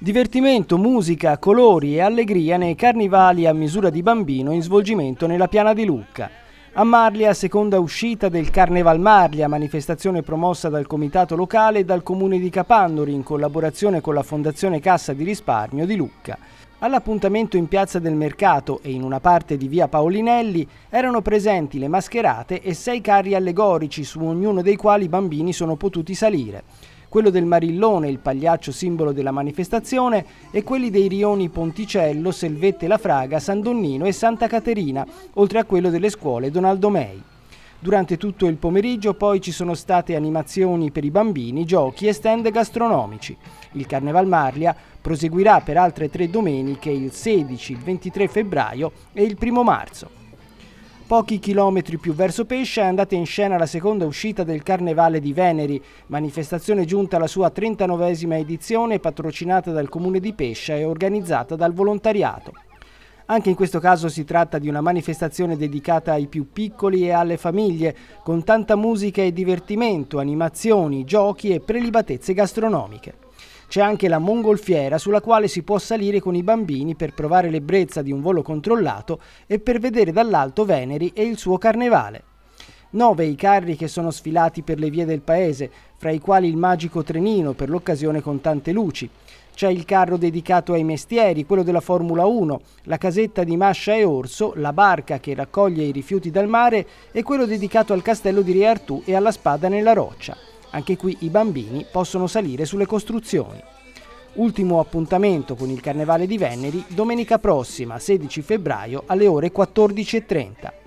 Divertimento, musica, colori e allegria nei carnivali a misura di bambino in svolgimento nella piana di Lucca. A Marlia, seconda uscita del Carneval Marlia, manifestazione promossa dal comitato locale e dal comune di Capandori in collaborazione con la Fondazione Cassa di Risparmio di Lucca. All'appuntamento in piazza del mercato e in una parte di via Paolinelli erano presenti le mascherate e sei carri allegorici su ognuno dei quali i bambini sono potuti salire quello del Marillone, il pagliaccio simbolo della manifestazione, e quelli dei rioni Ponticello, Selvette La Fraga, San Donnino e Santa Caterina, oltre a quello delle scuole Donaldo Mei. Durante tutto il pomeriggio poi ci sono state animazioni per i bambini, giochi e stand gastronomici. Il Carneval Marlia proseguirà per altre tre domeniche il 16, il 23 febbraio e il 1 marzo. Pochi chilometri più verso Pescia è andata in scena la seconda uscita del Carnevale di Veneri, manifestazione giunta alla sua 39esima edizione patrocinata dal Comune di Pescia e organizzata dal volontariato. Anche in questo caso si tratta di una manifestazione dedicata ai più piccoli e alle famiglie, con tanta musica e divertimento, animazioni, giochi e prelibatezze gastronomiche. C'è anche la mongolfiera sulla quale si può salire con i bambini per provare l'ebbrezza di un volo controllato e per vedere dall'alto Veneri e il suo carnevale. Nove i carri che sono sfilati per le vie del paese, fra i quali il magico trenino per l'occasione con tante luci. C'è il carro dedicato ai mestieri, quello della Formula 1, la casetta di Mascia e Orso, la barca che raccoglie i rifiuti dal mare e quello dedicato al castello di Re Artù e alla spada nella roccia. Anche qui i bambini possono salire sulle costruzioni. Ultimo appuntamento con il Carnevale di Veneri domenica prossima, 16 febbraio, alle ore 14.30.